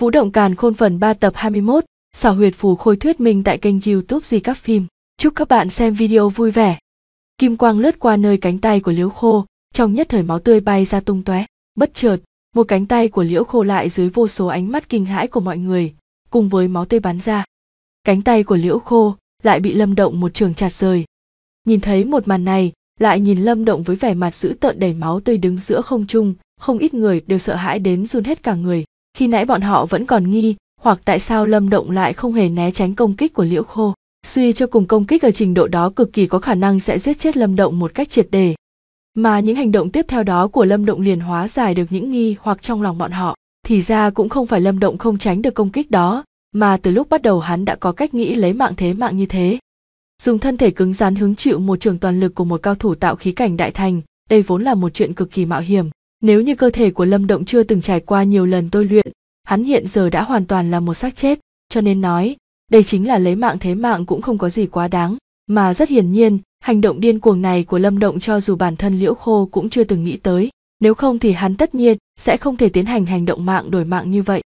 Vũ động càn khôn phần 3 tập 21, xảo huyệt phù khôi thuyết minh tại kênh youtube Di Các Phim. Chúc các bạn xem video vui vẻ. Kim quang lướt qua nơi cánh tay của Liễu Khô, trong nhất thời máu tươi bay ra tung tóe. Bất chợt, một cánh tay của Liễu Khô lại dưới vô số ánh mắt kinh hãi của mọi người, cùng với máu tươi bắn ra. Cánh tay của Liễu Khô lại bị Lâm Động một trường chặt rời. Nhìn thấy một màn này, lại nhìn Lâm Động với vẻ mặt dữ tợn đầy máu tươi đứng giữa không trung, không ít người đều sợ hãi đến run hết cả người khi nãy bọn họ vẫn còn nghi hoặc tại sao lâm động lại không hề né tránh công kích của liễu khô suy cho cùng công kích ở trình độ đó cực kỳ có khả năng sẽ giết chết lâm động một cách triệt đề. mà những hành động tiếp theo đó của lâm động liền hóa giải được những nghi hoặc trong lòng bọn họ thì ra cũng không phải lâm động không tránh được công kích đó mà từ lúc bắt đầu hắn đã có cách nghĩ lấy mạng thế mạng như thế dùng thân thể cứng rắn hứng chịu một trường toàn lực của một cao thủ tạo khí cảnh đại thành đây vốn là một chuyện cực kỳ mạo hiểm nếu như cơ thể của Lâm Động chưa từng trải qua nhiều lần tôi luyện, hắn hiện giờ đã hoàn toàn là một xác chết, cho nên nói, đây chính là lấy mạng thế mạng cũng không có gì quá đáng, mà rất hiển nhiên, hành động điên cuồng này của Lâm Động cho dù bản thân Liễu Khô cũng chưa từng nghĩ tới, nếu không thì hắn tất nhiên sẽ không thể tiến hành hành động mạng đổi mạng như vậy.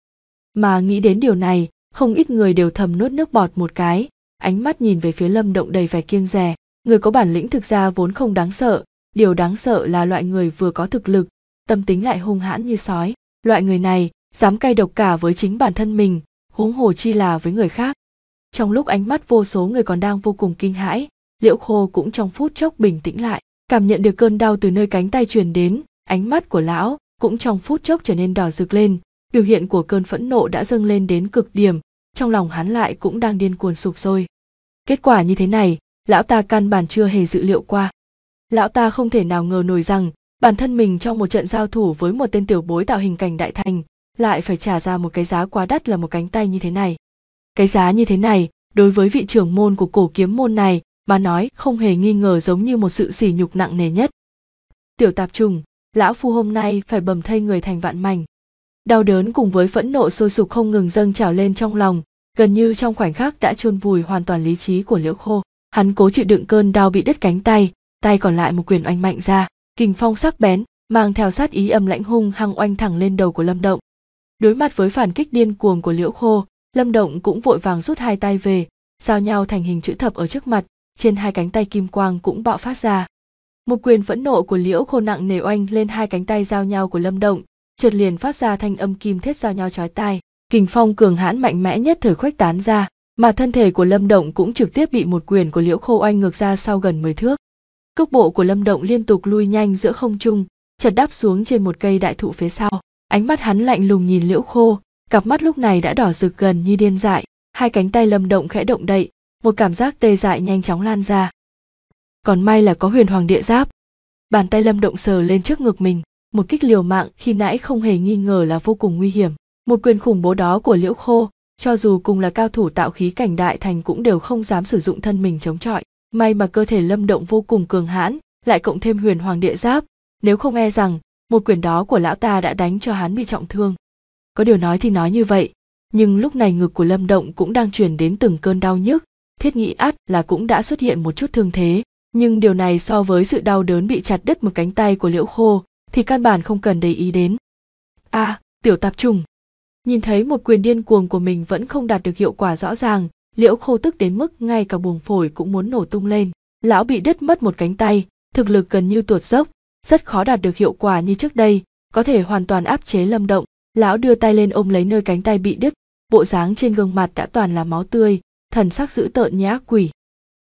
Mà nghĩ đến điều này, không ít người đều thầm nuốt nước bọt một cái, ánh mắt nhìn về phía Lâm Động đầy vẻ kiêng dè, người có bản lĩnh thực ra vốn không đáng sợ, điều đáng sợ là loại người vừa có thực lực tâm tính lại hung hãn như sói loại người này dám cay độc cả với chính bản thân mình huống hồ chi là với người khác trong lúc ánh mắt vô số người còn đang vô cùng kinh hãi liễu khô cũng trong phút chốc bình tĩnh lại cảm nhận được cơn đau từ nơi cánh tay truyền đến ánh mắt của lão cũng trong phút chốc trở nên đỏ rực lên biểu hiện của cơn phẫn nộ đã dâng lên đến cực điểm trong lòng hắn lại cũng đang điên cuồng sụp sôi kết quả như thế này lão ta căn bản chưa hề dự liệu qua lão ta không thể nào ngờ nổi rằng bản thân mình trong một trận giao thủ với một tên tiểu bối tạo hình cảnh đại thành lại phải trả ra một cái giá quá đắt là một cánh tay như thế này cái giá như thế này đối với vị trưởng môn của cổ kiếm môn này mà nói không hề nghi ngờ giống như một sự sỉ nhục nặng nề nhất tiểu tạp trùng lão phu hôm nay phải bầm thay người thành vạn mảnh đau đớn cùng với phẫn nộ sôi sục không ngừng dâng trào lên trong lòng gần như trong khoảnh khắc đã chôn vùi hoàn toàn lý trí của liễu khô hắn cố chịu đựng cơn đau bị đứt cánh tay tay còn lại một quyền oanh mạnh ra kình phong sắc bén mang theo sát ý âm lãnh hung hăng oanh thẳng lên đầu của lâm động đối mặt với phản kích điên cuồng của liễu khô lâm động cũng vội vàng rút hai tay về giao nhau thành hình chữ thập ở trước mặt trên hai cánh tay kim quang cũng bạo phát ra một quyền phẫn nộ của liễu khô nặng nề oanh lên hai cánh tay giao nhau của lâm động trượt liền phát ra thanh âm kim thiết giao nhau chói tai kình phong cường hãn mạnh mẽ nhất thời khuếch tán ra mà thân thể của lâm động cũng trực tiếp bị một quyền của liễu khô oanh ngược ra sau gần mười thước cước bộ của lâm động liên tục lui nhanh giữa không trung chợt đáp xuống trên một cây đại thụ phía sau ánh mắt hắn lạnh lùng nhìn liễu khô cặp mắt lúc này đã đỏ rực gần như điên dại hai cánh tay lâm động khẽ động đậy một cảm giác tê dại nhanh chóng lan ra còn may là có huyền hoàng địa giáp bàn tay lâm động sờ lên trước ngực mình một kích liều mạng khi nãy không hề nghi ngờ là vô cùng nguy hiểm một quyền khủng bố đó của liễu khô cho dù cùng là cao thủ tạo khí cảnh đại thành cũng đều không dám sử dụng thân mình chống chọi may mà cơ thể lâm động vô cùng cường hãn lại cộng thêm huyền hoàng địa giáp nếu không e rằng một quyền đó của lão ta đã đánh cho hắn bị trọng thương có điều nói thì nói như vậy nhưng lúc này ngực của lâm động cũng đang truyền đến từng cơn đau nhức thiết nghĩ ắt là cũng đã xuất hiện một chút thương thế nhưng điều này so với sự đau đớn bị chặt đứt một cánh tay của liễu khô thì căn bản không cần để ý đến a à, tiểu tạp trùng nhìn thấy một quyền điên cuồng của mình vẫn không đạt được hiệu quả rõ ràng liễu khô tức đến mức ngay cả buồng phổi cũng muốn nổ tung lên lão bị đứt mất một cánh tay thực lực gần như tuột dốc rất khó đạt được hiệu quả như trước đây có thể hoàn toàn áp chế lâm động lão đưa tay lên ôm lấy nơi cánh tay bị đứt bộ dáng trên gương mặt đã toàn là máu tươi thần sắc dữ tợn nhã quỷ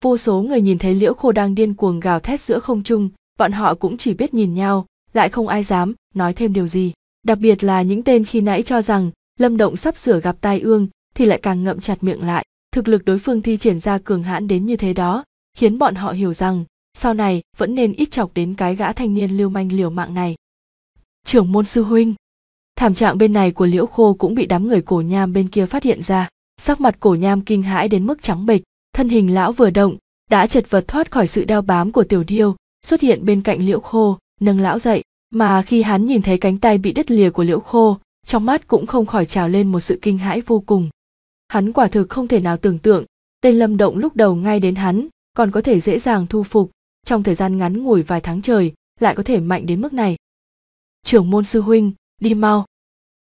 vô số người nhìn thấy liễu khô đang điên cuồng gào thét giữa không trung bọn họ cũng chỉ biết nhìn nhau lại không ai dám nói thêm điều gì đặc biệt là những tên khi nãy cho rằng lâm động sắp sửa gặp tai ương thì lại càng ngậm chặt miệng lại thực lực đối phương thi triển ra cường hãn đến như thế đó khiến bọn họ hiểu rằng sau này vẫn nên ít chọc đến cái gã thanh niên lưu manh liều mạng này trưởng môn sư huynh thảm trạng bên này của liễu khô cũng bị đám người cổ nham bên kia phát hiện ra sắc mặt cổ nham kinh hãi đến mức trắng bệch thân hình lão vừa động đã chật vật thoát khỏi sự đeo bám của tiểu điêu xuất hiện bên cạnh liễu khô nâng lão dậy mà khi hắn nhìn thấy cánh tay bị đứt lìa của liễu khô trong mắt cũng không khỏi trào lên một sự kinh hãi vô cùng hắn quả thực không thể nào tưởng tượng tên lâm động lúc đầu ngay đến hắn còn có thể dễ dàng thu phục trong thời gian ngắn ngủi vài tháng trời lại có thể mạnh đến mức này trưởng môn sư huynh đi mau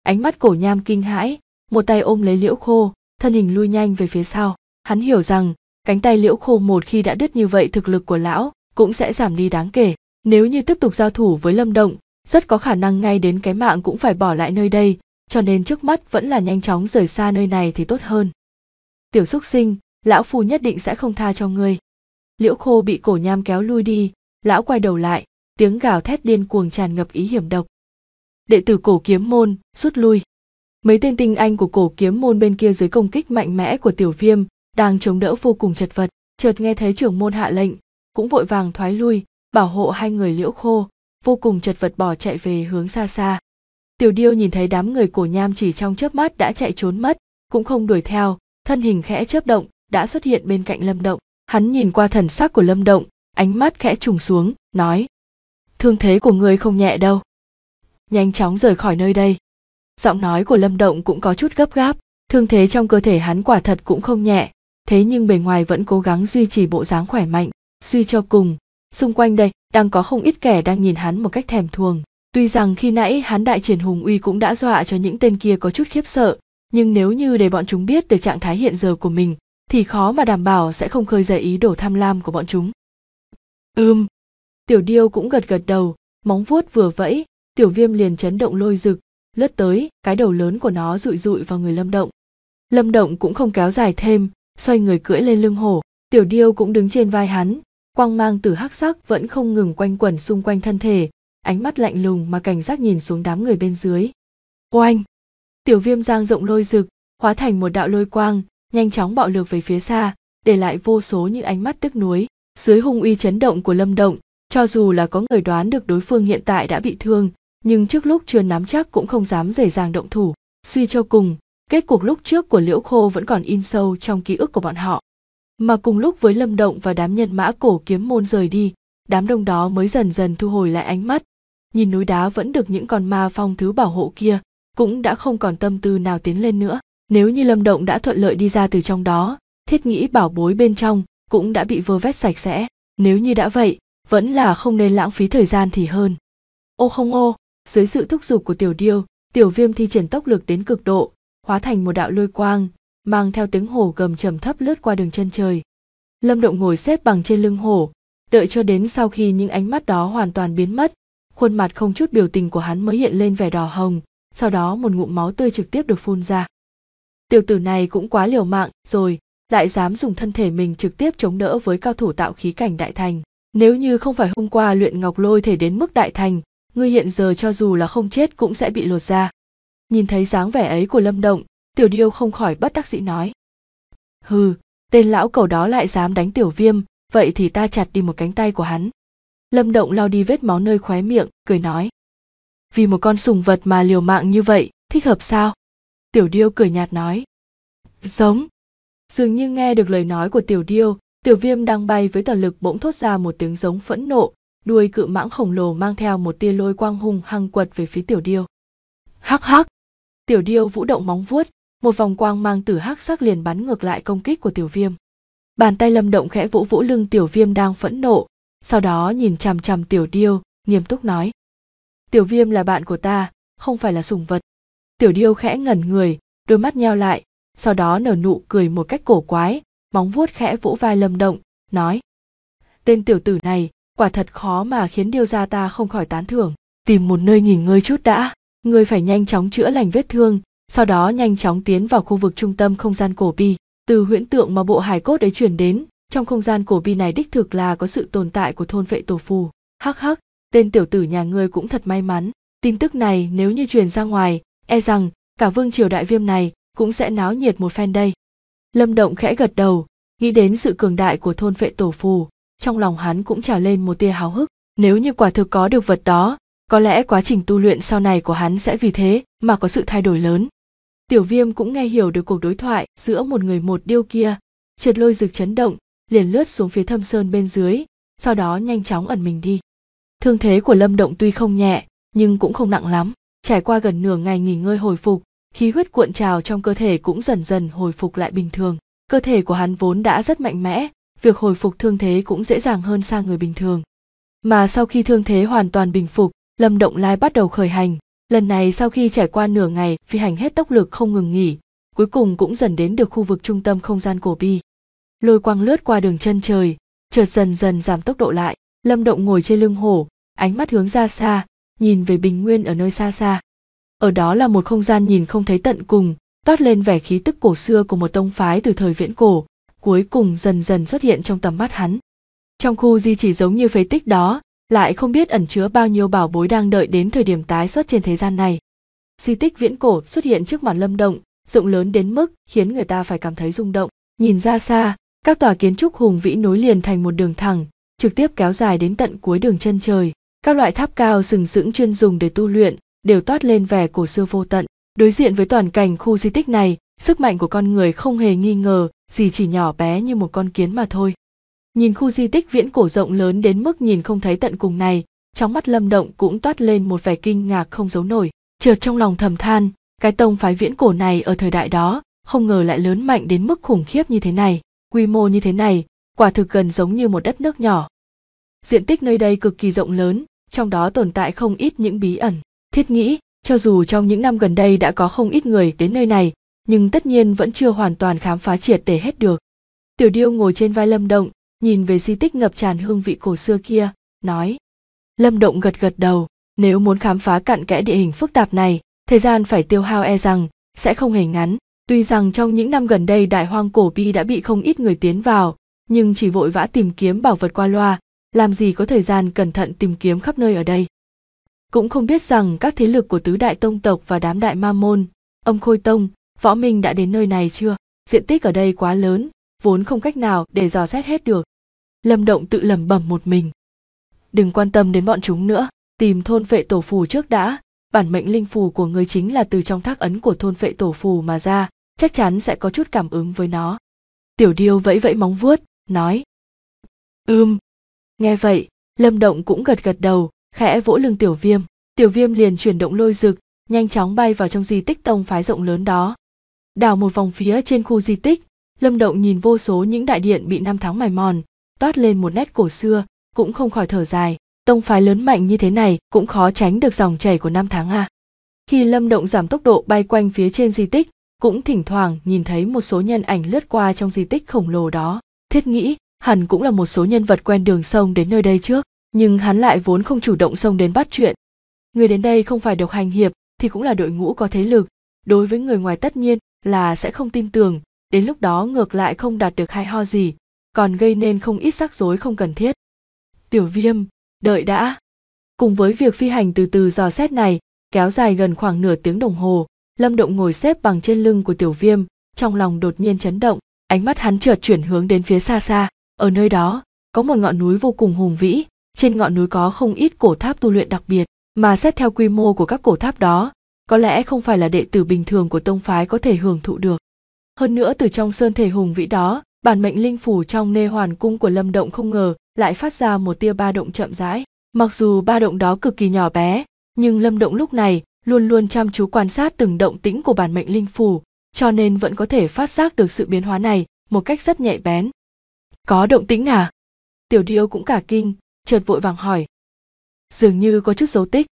ánh mắt cổ nham kinh hãi một tay ôm lấy liễu khô thân hình lui nhanh về phía sau hắn hiểu rằng cánh tay liễu khô một khi đã đứt như vậy thực lực của lão cũng sẽ giảm đi đáng kể nếu như tiếp tục giao thủ với lâm động rất có khả năng ngay đến cái mạng cũng phải bỏ lại nơi đây cho nên trước mắt vẫn là nhanh chóng rời xa nơi này thì tốt hơn tiểu xúc sinh lão phu nhất định sẽ không tha cho ngươi liễu khô bị cổ nham kéo lui đi lão quay đầu lại tiếng gào thét điên cuồng tràn ngập ý hiểm độc đệ tử cổ kiếm môn rút lui mấy tên tinh anh của cổ kiếm môn bên kia dưới công kích mạnh mẽ của tiểu viêm đang chống đỡ vô cùng chật vật chợt nghe thấy trưởng môn hạ lệnh cũng vội vàng thoái lui bảo hộ hai người liễu khô vô cùng chật vật bỏ chạy về hướng xa xa tiểu điêu nhìn thấy đám người cổ nham chỉ trong chớp mắt đã chạy trốn mất cũng không đuổi theo thân hình khẽ chớp động đã xuất hiện bên cạnh lâm động hắn nhìn qua thần sắc của lâm động ánh mắt khẽ trùng xuống nói thương thế của ngươi không nhẹ đâu nhanh chóng rời khỏi nơi đây giọng nói của lâm động cũng có chút gấp gáp thương thế trong cơ thể hắn quả thật cũng không nhẹ thế nhưng bề ngoài vẫn cố gắng duy trì bộ dáng khỏe mạnh suy cho cùng xung quanh đây đang có không ít kẻ đang nhìn hắn một cách thèm thuồng Tuy rằng khi nãy hắn đại triển hùng uy cũng đã dọa cho những tên kia có chút khiếp sợ, nhưng nếu như để bọn chúng biết được trạng thái hiện giờ của mình, thì khó mà đảm bảo sẽ không khơi dậy ý đồ tham lam của bọn chúng. Ưm. Tiểu điêu cũng gật gật đầu, móng vuốt vừa vẫy, tiểu viêm liền chấn động lôi rực, lướt tới, cái đầu lớn của nó rụi rụi vào người lâm động. Lâm động cũng không kéo dài thêm, xoay người cưỡi lên lưng hổ, tiểu điêu cũng đứng trên vai hắn, quang mang từ hắc sắc vẫn không ngừng quanh quẩn xung quanh thân thể, ánh mắt lạnh lùng mà cảnh giác nhìn xuống đám người bên dưới oanh tiểu viêm giang rộng lôi rực hóa thành một đạo lôi quang nhanh chóng bạo lược về phía xa để lại vô số những ánh mắt tức nuối dưới hung uy chấn động của lâm động cho dù là có người đoán được đối phương hiện tại đã bị thương nhưng trước lúc chưa nắm chắc cũng không dám dễ dàng động thủ suy cho cùng kết cuộc lúc trước của liễu khô vẫn còn in sâu trong ký ức của bọn họ mà cùng lúc với lâm động và đám nhân mã cổ kiếm môn rời đi đám đông đó mới dần dần thu hồi lại ánh mắt nhìn núi đá vẫn được những con ma phong thứ bảo hộ kia cũng đã không còn tâm tư nào tiến lên nữa nếu như lâm động đã thuận lợi đi ra từ trong đó thiết nghĩ bảo bối bên trong cũng đã bị vơ vét sạch sẽ nếu như đã vậy vẫn là không nên lãng phí thời gian thì hơn ô không ô dưới sự thúc giục của tiểu điêu tiểu viêm thi triển tốc lực đến cực độ hóa thành một đạo lôi quang mang theo tiếng hổ gầm trầm thấp lướt qua đường chân trời lâm động ngồi xếp bằng trên lưng hổ đợi cho đến sau khi những ánh mắt đó hoàn toàn biến mất khuôn mặt không chút biểu tình của hắn mới hiện lên vẻ đỏ hồng sau đó một ngụm máu tươi trực tiếp được phun ra tiểu tử này cũng quá liều mạng rồi lại dám dùng thân thể mình trực tiếp chống đỡ với cao thủ tạo khí cảnh đại thành nếu như không phải hôm qua luyện ngọc lôi thể đến mức đại thành ngươi hiện giờ cho dù là không chết cũng sẽ bị lột ra nhìn thấy dáng vẻ ấy của lâm động tiểu điêu không khỏi bất đắc dĩ nói hừ tên lão cầu đó lại dám đánh tiểu viêm vậy thì ta chặt đi một cánh tay của hắn lâm động lau đi vết máu nơi khóe miệng cười nói vì một con sùng vật mà liều mạng như vậy thích hợp sao tiểu điêu cười nhạt nói giống dường như nghe được lời nói của tiểu điêu tiểu viêm đang bay với toàn lực bỗng thốt ra một tiếng giống phẫn nộ đuôi cự mãng khổng lồ mang theo một tia lôi quang hùng hăng quật về phía tiểu điêu hắc hắc tiểu điêu vũ động móng vuốt một vòng quang mang tử hắc sắc liền bắn ngược lại công kích của tiểu viêm bàn tay lâm động khẽ vũ vũ lưng tiểu viêm đang phẫn nộ sau đó nhìn chằm chằm tiểu điêu nghiêm túc nói tiểu viêm là bạn của ta không phải là sùng vật tiểu điêu khẽ ngẩn người đôi mắt nheo lại sau đó nở nụ cười một cách cổ quái móng vuốt khẽ vỗ vai lâm động nói tên tiểu tử này quả thật khó mà khiến điêu gia ta không khỏi tán thưởng tìm một nơi nghỉ ngơi chút đã ngươi phải nhanh chóng chữa lành vết thương sau đó nhanh chóng tiến vào khu vực trung tâm không gian cổ bi từ huyễn tượng mà bộ hài cốt ấy chuyển đến trong không gian cổ vi này đích thực là có sự tồn tại của thôn vệ tổ phù hắc hắc tên tiểu tử nhà ngươi cũng thật may mắn tin tức này nếu như truyền ra ngoài e rằng cả vương triều đại viêm này cũng sẽ náo nhiệt một phen đây lâm động khẽ gật đầu nghĩ đến sự cường đại của thôn vệ tổ phù trong lòng hắn cũng trào lên một tia háo hức nếu như quả thực có được vật đó có lẽ quá trình tu luyện sau này của hắn sẽ vì thế mà có sự thay đổi lớn tiểu viêm cũng nghe hiểu được cuộc đối thoại giữa một người một điêu kia trượt lôi rực chấn động liền lướt xuống phía thâm sơn bên dưới sau đó nhanh chóng ẩn mình đi thương thế của lâm động tuy không nhẹ nhưng cũng không nặng lắm trải qua gần nửa ngày nghỉ ngơi hồi phục khí huyết cuộn trào trong cơ thể cũng dần dần hồi phục lại bình thường cơ thể của hắn vốn đã rất mạnh mẽ việc hồi phục thương thế cũng dễ dàng hơn xa người bình thường mà sau khi thương thế hoàn toàn bình phục lâm động lai bắt đầu khởi hành lần này sau khi trải qua nửa ngày phi hành hết tốc lực không ngừng nghỉ cuối cùng cũng dần đến được khu vực trung tâm không gian cổ bi lôi quang lướt qua đường chân trời chợt dần dần giảm tốc độ lại lâm động ngồi trên lưng hổ ánh mắt hướng ra xa nhìn về bình nguyên ở nơi xa xa ở đó là một không gian nhìn không thấy tận cùng toát lên vẻ khí tức cổ xưa của một tông phái từ thời viễn cổ cuối cùng dần dần xuất hiện trong tầm mắt hắn trong khu di chỉ giống như phế tích đó lại không biết ẩn chứa bao nhiêu bảo bối đang đợi đến thời điểm tái xuất trên thế gian này di tích viễn cổ xuất hiện trước mặt lâm động rộng lớn đến mức khiến người ta phải cảm thấy rung động nhìn ra xa các tòa kiến trúc hùng vĩ nối liền thành một đường thẳng, trực tiếp kéo dài đến tận cuối đường chân trời. Các loại tháp cao sừng sững chuyên dùng để tu luyện đều toát lên vẻ cổ xưa vô tận. Đối diện với toàn cảnh khu di tích này, sức mạnh của con người không hề nghi ngờ gì chỉ nhỏ bé như một con kiến mà thôi. Nhìn khu di tích viễn cổ rộng lớn đến mức nhìn không thấy tận cùng này, trong mắt Lâm Động cũng toát lên một vẻ kinh ngạc không giấu nổi. Trượt trong lòng thầm than, cái tông phái viễn cổ này ở thời đại đó, không ngờ lại lớn mạnh đến mức khủng khiếp như thế này quy mô như thế này quả thực gần giống như một đất nước nhỏ diện tích nơi đây cực kỳ rộng lớn trong đó tồn tại không ít những bí ẩn thiết nghĩ cho dù trong những năm gần đây đã có không ít người đến nơi này nhưng tất nhiên vẫn chưa hoàn toàn khám phá triệt để hết được tiểu điêu ngồi trên vai lâm động nhìn về di tích ngập tràn hương vị cổ xưa kia nói lâm động gật gật đầu nếu muốn khám phá cặn kẽ địa hình phức tạp này thời gian phải tiêu hao e rằng sẽ không hề ngắn Tuy rằng trong những năm gần đây đại hoang cổ bi đã bị không ít người tiến vào, nhưng chỉ vội vã tìm kiếm bảo vật qua loa, làm gì có thời gian cẩn thận tìm kiếm khắp nơi ở đây. Cũng không biết rằng các thế lực của tứ đại tông tộc và đám đại ma môn, ông Khôi Tông, Võ Minh đã đến nơi này chưa? Diện tích ở đây quá lớn, vốn không cách nào để dò xét hết được. Lâm Động tự lẩm bẩm một mình. Đừng quan tâm đến bọn chúng nữa, tìm thôn phệ tổ phù trước đã, bản mệnh linh phù của người chính là từ trong thác ấn của thôn phệ tổ phù mà ra, chắc chắn sẽ có chút cảm ứng với nó tiểu điêu vẫy vẫy móng vuốt nói ưm nghe vậy lâm động cũng gật gật đầu khẽ vỗ lưng tiểu viêm tiểu viêm liền chuyển động lôi rực nhanh chóng bay vào trong di tích tông phái rộng lớn đó đào một vòng phía trên khu di tích lâm động nhìn vô số những đại điện bị năm tháng mài mòn toát lên một nét cổ xưa cũng không khỏi thở dài tông phái lớn mạnh như thế này cũng khó tránh được dòng chảy của năm tháng à khi lâm động giảm tốc độ bay quanh phía trên di tích cũng thỉnh thoảng nhìn thấy một số nhân ảnh lướt qua trong di tích khổng lồ đó thiết nghĩ hẳn cũng là một số nhân vật quen đường sông đến nơi đây trước nhưng hắn lại vốn không chủ động xông đến bắt chuyện người đến đây không phải độc hành hiệp thì cũng là đội ngũ có thế lực đối với người ngoài tất nhiên là sẽ không tin tưởng đến lúc đó ngược lại không đạt được hay ho gì còn gây nên không ít rắc rối không cần thiết tiểu viêm đợi đã cùng với việc phi hành từ từ dò xét này kéo dài gần khoảng nửa tiếng đồng hồ lâm động ngồi xếp bằng trên lưng của tiểu viêm trong lòng đột nhiên chấn động ánh mắt hắn chợt chuyển hướng đến phía xa xa ở nơi đó có một ngọn núi vô cùng hùng vĩ trên ngọn núi có không ít cổ tháp tu luyện đặc biệt mà xét theo quy mô của các cổ tháp đó có lẽ không phải là đệ tử bình thường của tông phái có thể hưởng thụ được hơn nữa từ trong sơn thể hùng vĩ đó bản mệnh linh phủ trong nê hoàn cung của lâm động không ngờ lại phát ra một tia ba động chậm rãi mặc dù ba động đó cực kỳ nhỏ bé nhưng lâm động lúc này luôn luôn chăm chú quan sát từng động tĩnh của bản mệnh linh phù, cho nên vẫn có thể phát giác được sự biến hóa này một cách rất nhạy bén. Có động tĩnh à? Tiểu Điêu cũng cả kinh, chợt vội vàng hỏi. Dường như có chút dấu tích.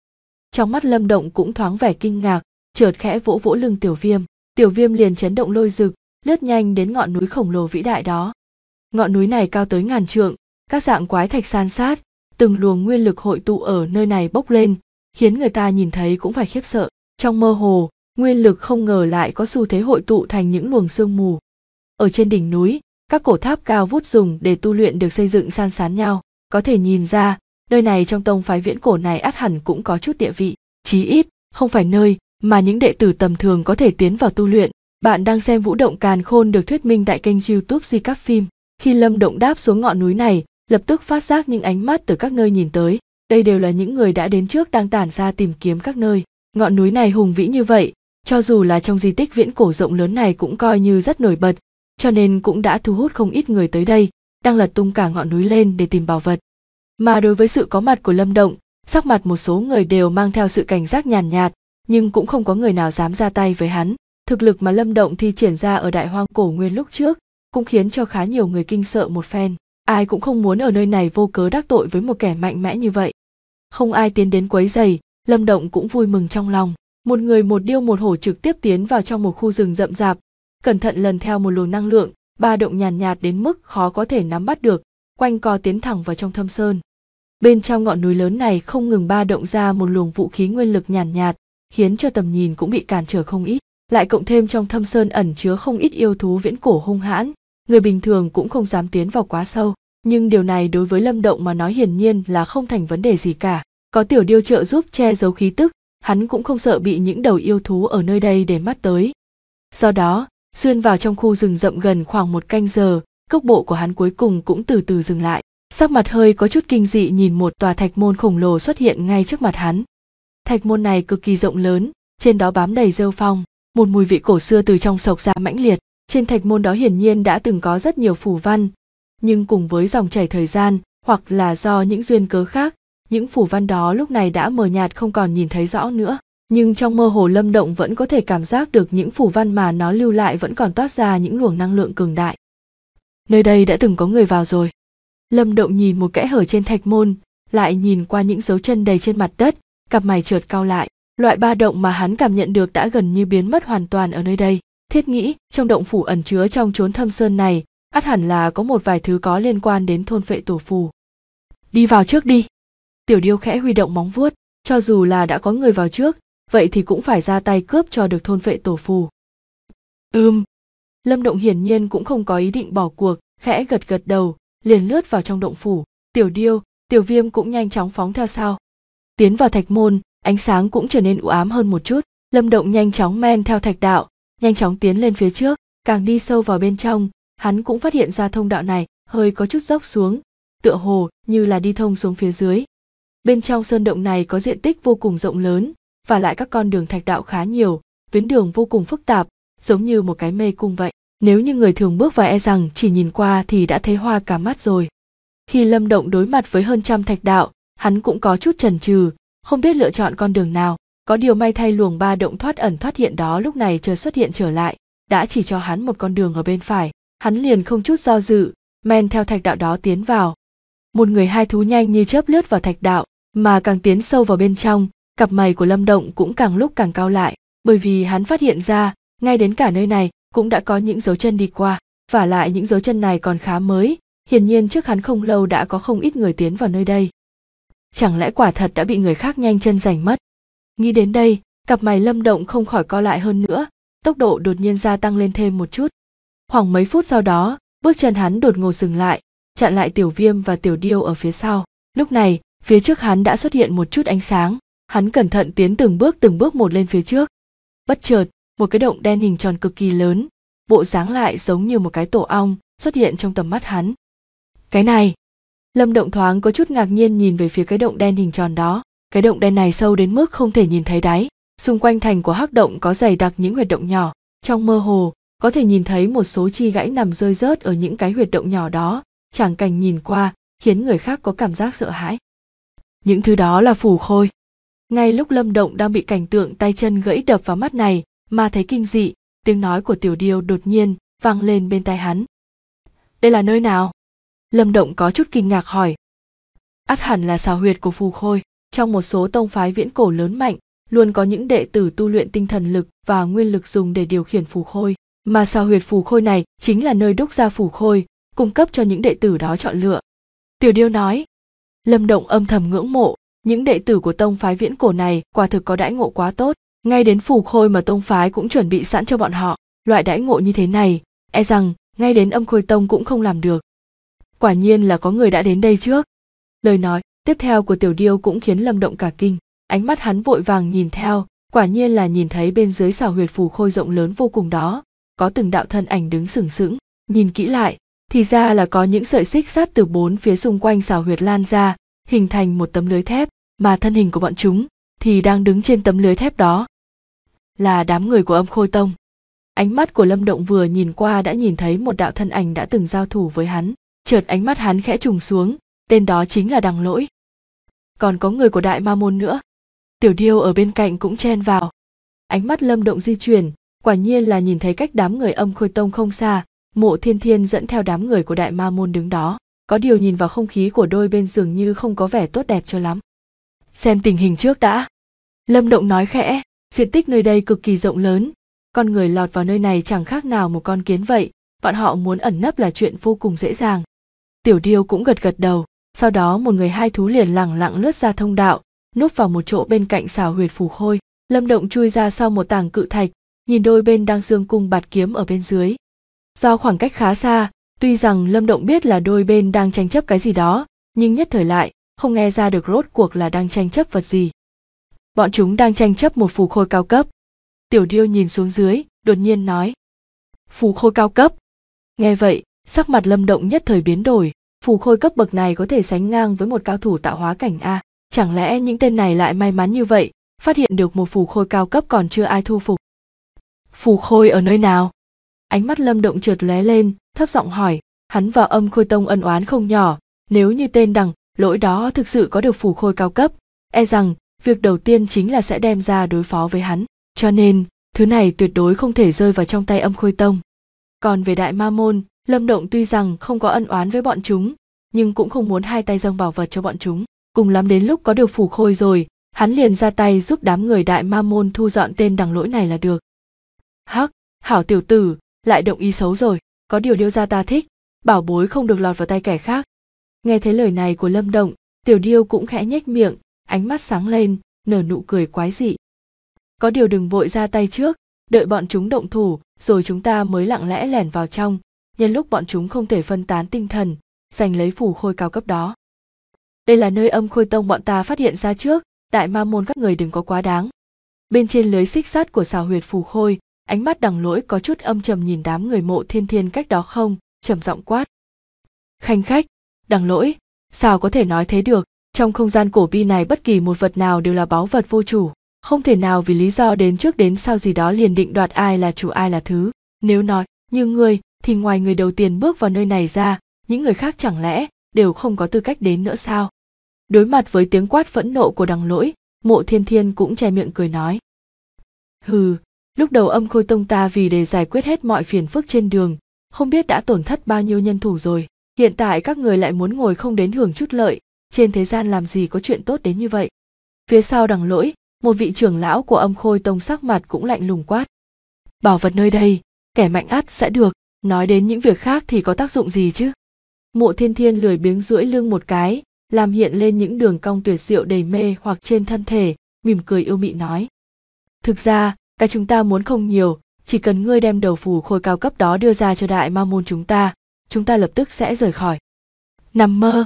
Trong mắt Lâm Động cũng thoáng vẻ kinh ngạc, chợt khẽ vỗ vỗ lưng Tiểu Viêm. Tiểu Viêm liền chấn động lôi rực, lướt nhanh đến ngọn núi khổng lồ vĩ đại đó. Ngọn núi này cao tới ngàn trượng, các dạng quái thạch san sát, từng luồng nguyên lực hội tụ ở nơi này bốc lên, khiến người ta nhìn thấy cũng phải khiếp sợ trong mơ hồ nguyên lực không ngờ lại có xu thế hội tụ thành những luồng sương mù ở trên đỉnh núi các cổ tháp cao vút dùng để tu luyện được xây dựng san sán nhau có thể nhìn ra nơi này trong tông phái viễn cổ này ắt hẳn cũng có chút địa vị chí ít không phải nơi mà những đệ tử tầm thường có thể tiến vào tu luyện bạn đang xem vũ động càn khôn được thuyết minh tại kênh youtube di các phim khi lâm động đáp xuống ngọn núi này lập tức phát giác những ánh mắt từ các nơi nhìn tới đây đều là những người đã đến trước đang tản ra tìm kiếm các nơi ngọn núi này hùng vĩ như vậy cho dù là trong di tích viễn cổ rộng lớn này cũng coi như rất nổi bật cho nên cũng đã thu hút không ít người tới đây đang lật tung cả ngọn núi lên để tìm bảo vật mà đối với sự có mặt của lâm động sắc mặt một số người đều mang theo sự cảnh giác nhàn nhạt, nhưng cũng không có người nào dám ra tay với hắn thực lực mà lâm động thi triển ra ở đại hoang cổ nguyên lúc trước cũng khiến cho khá nhiều người kinh sợ một phen ai cũng không muốn ở nơi này vô cớ đắc tội với một kẻ mạnh mẽ như vậy không ai tiến đến quấy giày lâm động cũng vui mừng trong lòng một người một điêu một hổ trực tiếp tiến vào trong một khu rừng rậm rạp cẩn thận lần theo một luồng năng lượng ba động nhàn nhạt, nhạt đến mức khó có thể nắm bắt được quanh co tiến thẳng vào trong thâm sơn bên trong ngọn núi lớn này không ngừng ba động ra một luồng vũ khí nguyên lực nhàn nhạt, nhạt khiến cho tầm nhìn cũng bị cản trở không ít lại cộng thêm trong thâm sơn ẩn chứa không ít yêu thú viễn cổ hung hãn người bình thường cũng không dám tiến vào quá sâu nhưng điều này đối với lâm động mà nói hiển nhiên là không thành vấn đề gì cả có tiểu điêu trợ giúp che giấu khí tức hắn cũng không sợ bị những đầu yêu thú ở nơi đây để mắt tới do đó xuyên vào trong khu rừng rậm gần khoảng một canh giờ cước bộ của hắn cuối cùng cũng từ từ dừng lại sắc mặt hơi có chút kinh dị nhìn một tòa thạch môn khổng lồ xuất hiện ngay trước mặt hắn thạch môn này cực kỳ rộng lớn trên đó bám đầy rêu phong một mùi vị cổ xưa từ trong sộc ra mãnh liệt trên thạch môn đó hiển nhiên đã từng có rất nhiều phù văn nhưng cùng với dòng chảy thời gian hoặc là do những duyên cớ khác những phủ văn đó lúc này đã mờ nhạt không còn nhìn thấy rõ nữa nhưng trong mơ hồ lâm động vẫn có thể cảm giác được những phủ văn mà nó lưu lại vẫn còn toát ra những luồng năng lượng cường đại nơi đây đã từng có người vào rồi lâm động nhìn một kẽ hở trên thạch môn lại nhìn qua những dấu chân đầy trên mặt đất cặp mày trượt cao lại loại ba động mà hắn cảm nhận được đã gần như biến mất hoàn toàn ở nơi đây thiết nghĩ trong động phủ ẩn chứa trong chốn thâm sơn này ắt hẳn là có một vài thứ có liên quan đến thôn vệ tổ phù đi vào trước đi tiểu điêu khẽ huy động móng vuốt cho dù là đã có người vào trước vậy thì cũng phải ra tay cướp cho được thôn vệ tổ phù ừm, lâm động hiển nhiên cũng không có ý định bỏ cuộc khẽ gật gật đầu liền lướt vào trong động phủ tiểu điêu tiểu viêm cũng nhanh chóng phóng theo sau tiến vào thạch môn ánh sáng cũng trở nên u ám hơn một chút lâm động nhanh chóng men theo thạch đạo nhanh chóng tiến lên phía trước càng đi sâu vào bên trong hắn cũng phát hiện ra thông đạo này hơi có chút dốc xuống tựa hồ như là đi thông xuống phía dưới bên trong sơn động này có diện tích vô cùng rộng lớn và lại các con đường thạch đạo khá nhiều tuyến đường vô cùng phức tạp giống như một cái mê cung vậy nếu như người thường bước vào e rằng chỉ nhìn qua thì đã thấy hoa cả mắt rồi khi lâm động đối mặt với hơn trăm thạch đạo hắn cũng có chút chần chừ không biết lựa chọn con đường nào có điều may thay luồng ba động thoát ẩn thoát hiện đó lúc này chờ xuất hiện trở lại đã chỉ cho hắn một con đường ở bên phải hắn liền không chút do dự men theo thạch đạo đó tiến vào một người hai thú nhanh như chớp lướt vào thạch đạo mà càng tiến sâu vào bên trong cặp mày của lâm động cũng càng lúc càng cao lại bởi vì hắn phát hiện ra ngay đến cả nơi này cũng đã có những dấu chân đi qua và lại những dấu chân này còn khá mới hiển nhiên trước hắn không lâu đã có không ít người tiến vào nơi đây chẳng lẽ quả thật đã bị người khác nhanh chân giành mất nghĩ đến đây cặp mày lâm động không khỏi co lại hơn nữa tốc độ đột nhiên gia tăng lên thêm một chút khoảng mấy phút sau đó bước chân hắn đột ngột dừng lại chặn lại tiểu viêm và tiểu điêu ở phía sau lúc này phía trước hắn đã xuất hiện một chút ánh sáng hắn cẩn thận tiến từng bước từng bước một lên phía trước bất chợt một cái động đen hình tròn cực kỳ lớn bộ dáng lại giống như một cái tổ ong xuất hiện trong tầm mắt hắn cái này lâm động thoáng có chút ngạc nhiên nhìn về phía cái động đen hình tròn đó cái động đen này sâu đến mức không thể nhìn thấy đáy xung quanh thành của hắc động có dày đặc những huyệt động nhỏ trong mơ hồ có thể nhìn thấy một số chi gãy nằm rơi rớt ở những cái huyệt động nhỏ đó chẳng cảnh nhìn qua khiến người khác có cảm giác sợ hãi những thứ đó là phù khôi ngay lúc lâm động đang bị cảnh tượng tay chân gãy đập vào mắt này mà thấy kinh dị tiếng nói của tiểu điêu đột nhiên vang lên bên tai hắn đây là nơi nào lâm động có chút kinh ngạc hỏi ắt hẳn là xào huyệt của phù khôi trong một số tông phái viễn cổ lớn mạnh luôn có những đệ tử tu luyện tinh thần lực và nguyên lực dùng để điều khiển phù khôi mà sao huyệt phù khôi này chính là nơi đúc ra phù khôi cung cấp cho những đệ tử đó chọn lựa tiểu điêu nói lâm động âm thầm ngưỡng mộ những đệ tử của tông phái viễn cổ này quả thực có đãi ngộ quá tốt ngay đến phù khôi mà tông phái cũng chuẩn bị sẵn cho bọn họ loại đãi ngộ như thế này e rằng ngay đến âm khôi tông cũng không làm được quả nhiên là có người đã đến đây trước lời nói tiếp theo của tiểu điêu cũng khiến lâm động cả kinh ánh mắt hắn vội vàng nhìn theo quả nhiên là nhìn thấy bên dưới xào huyệt phù khôi rộng lớn vô cùng đó có từng đạo thân ảnh đứng sừng sững nhìn kỹ lại thì ra là có những sợi xích sắt từ bốn phía xung quanh xào huyệt lan ra hình thành một tấm lưới thép mà thân hình của bọn chúng thì đang đứng trên tấm lưới thép đó là đám người của âm khôi tông ánh mắt của lâm động vừa nhìn qua đã nhìn thấy một đạo thân ảnh đã từng giao thủ với hắn chợt ánh mắt hắn khẽ trùng xuống tên đó chính là đằng lỗi còn có người của đại ma môn nữa tiểu điêu ở bên cạnh cũng chen vào ánh mắt lâm động di chuyển quả nhiên là nhìn thấy cách đám người âm khôi tông không xa mộ thiên thiên dẫn theo đám người của đại ma môn đứng đó có điều nhìn vào không khí của đôi bên dường như không có vẻ tốt đẹp cho lắm xem tình hình trước đã lâm động nói khẽ diện tích nơi đây cực kỳ rộng lớn con người lọt vào nơi này chẳng khác nào một con kiến vậy bọn họ muốn ẩn nấp là chuyện vô cùng dễ dàng tiểu điêu cũng gật gật đầu sau đó một người hai thú liền lẳng lặng lướt ra thông đạo núp vào một chỗ bên cạnh xào huyệt phù khôi lâm động chui ra sau một tảng cự thạch nhìn đôi bên đang dương cung bạt kiếm ở bên dưới do khoảng cách khá xa tuy rằng lâm động biết là đôi bên đang tranh chấp cái gì đó nhưng nhất thời lại không nghe ra được rốt cuộc là đang tranh chấp vật gì bọn chúng đang tranh chấp một phù khôi cao cấp tiểu điêu nhìn xuống dưới đột nhiên nói phù khôi cao cấp nghe vậy sắc mặt lâm động nhất thời biến đổi phù khôi cấp bậc này có thể sánh ngang với một cao thủ tạo hóa cảnh a chẳng lẽ những tên này lại may mắn như vậy phát hiện được một phù khôi cao cấp còn chưa ai thu phục phù khôi ở nơi nào ánh mắt lâm động trượt lóe lên thấp giọng hỏi hắn và âm khôi tông ân oán không nhỏ nếu như tên đằng lỗi đó thực sự có được phù khôi cao cấp e rằng việc đầu tiên chính là sẽ đem ra đối phó với hắn cho nên thứ này tuyệt đối không thể rơi vào trong tay âm khôi tông còn về đại ma môn lâm động tuy rằng không có ân oán với bọn chúng nhưng cũng không muốn hai tay dâng bảo vật cho bọn chúng cùng lắm đến lúc có được phù khôi rồi hắn liền ra tay giúp đám người đại ma môn thu dọn tên đằng lỗi này là được hắc hảo tiểu tử lại động ý xấu rồi có điều điêu gia ta thích bảo bối không được lọt vào tay kẻ khác nghe thấy lời này của lâm động tiểu điêu cũng khẽ nhếch miệng ánh mắt sáng lên nở nụ cười quái dị có điều đừng vội ra tay trước đợi bọn chúng động thủ rồi chúng ta mới lặng lẽ lẻn vào trong nhân lúc bọn chúng không thể phân tán tinh thần giành lấy phủ khôi cao cấp đó đây là nơi âm khôi tông bọn ta phát hiện ra trước đại ma môn các người đừng có quá đáng bên trên lưới xích sắt của xào huyệt phù khôi ánh mắt đằng lỗi có chút âm trầm nhìn đám người mộ thiên thiên cách đó không trầm giọng quát khanh khách đằng lỗi sao có thể nói thế được trong không gian cổ bi này bất kỳ một vật nào đều là báu vật vô chủ không thể nào vì lý do đến trước đến sau gì đó liền định đoạt ai là chủ ai là thứ nếu nói như ngươi thì ngoài người đầu tiên bước vào nơi này ra những người khác chẳng lẽ đều không có tư cách đến nữa sao đối mặt với tiếng quát phẫn nộ của đằng lỗi mộ thiên thiên cũng che miệng cười nói hừ Lúc đầu âm khôi tông ta vì để giải quyết hết mọi phiền phức trên đường, không biết đã tổn thất bao nhiêu nhân thủ rồi. Hiện tại các người lại muốn ngồi không đến hưởng chút lợi, trên thế gian làm gì có chuyện tốt đến như vậy. Phía sau đằng lỗi, một vị trưởng lão của âm khôi tông sắc mặt cũng lạnh lùng quát. Bảo vật nơi đây, kẻ mạnh ắt sẽ được, nói đến những việc khác thì có tác dụng gì chứ? Mộ thiên thiên lười biếng duỗi lưng một cái, làm hiện lên những đường cong tuyệt diệu đầy mê hoặc trên thân thể, mỉm cười yêu mị nói. Thực ra, cái chúng ta muốn không nhiều chỉ cần ngươi đem đầu phù khôi cao cấp đó đưa ra cho đại ma môn chúng ta chúng ta lập tức sẽ rời khỏi nằm mơ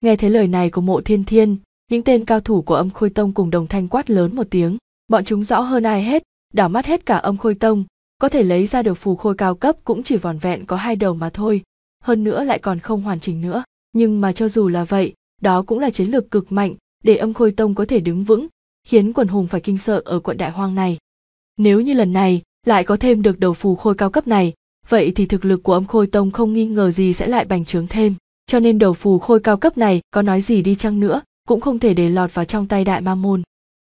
nghe thấy lời này của mộ thiên thiên những tên cao thủ của âm khôi tông cùng đồng thanh quát lớn một tiếng bọn chúng rõ hơn ai hết đảo mắt hết cả âm khôi tông có thể lấy ra được phù khôi cao cấp cũng chỉ vòn vẹn có hai đầu mà thôi hơn nữa lại còn không hoàn chỉnh nữa nhưng mà cho dù là vậy đó cũng là chiến lược cực mạnh để âm khôi tông có thể đứng vững khiến quần hùng phải kinh sợ ở quận đại hoang này nếu như lần này lại có thêm được đầu phù khôi cao cấp này vậy thì thực lực của âm khôi tông không nghi ngờ gì sẽ lại bành trướng thêm cho nên đầu phù khôi cao cấp này có nói gì đi chăng nữa cũng không thể để lọt vào trong tay đại ma môn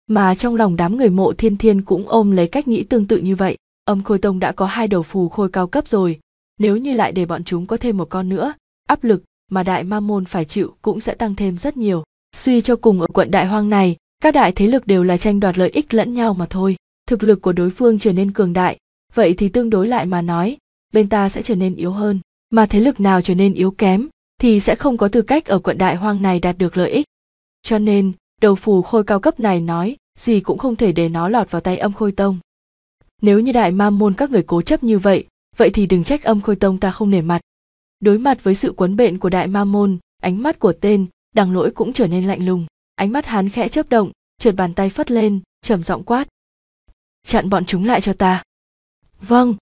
mà trong lòng đám người mộ thiên thiên cũng ôm lấy cách nghĩ tương tự như vậy âm khôi tông đã có hai đầu phù khôi cao cấp rồi nếu như lại để bọn chúng có thêm một con nữa áp lực mà đại ma môn phải chịu cũng sẽ tăng thêm rất nhiều suy cho cùng ở quận đại hoang này các đại thế lực đều là tranh đoạt lợi ích lẫn nhau mà thôi thực lực của đối phương trở nên cường đại vậy thì tương đối lại mà nói bên ta sẽ trở nên yếu hơn mà thế lực nào trở nên yếu kém thì sẽ không có tư cách ở quận đại hoang này đạt được lợi ích cho nên đầu phù khôi cao cấp này nói gì cũng không thể để nó lọt vào tay âm khôi tông nếu như đại ma môn các người cố chấp như vậy vậy thì đừng trách âm khôi tông ta không nể mặt đối mặt với sự quấn bện của đại ma môn ánh mắt của tên đằng lỗi cũng trở nên lạnh lùng ánh mắt hắn khẽ chớp động trượt bàn tay phất lên trầm giọng quát chặn bọn chúng lại cho ta vâng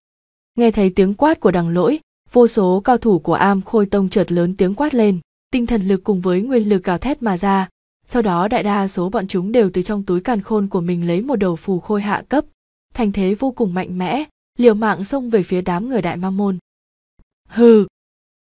nghe thấy tiếng quát của đằng lỗi vô số cao thủ của am khôi tông chợt lớn tiếng quát lên tinh thần lực cùng với nguyên lực gào thét mà ra sau đó đại đa số bọn chúng đều từ trong túi càn khôn của mình lấy một đầu phù khôi hạ cấp thành thế vô cùng mạnh mẽ liều mạng xông về phía đám người đại ma môn hừ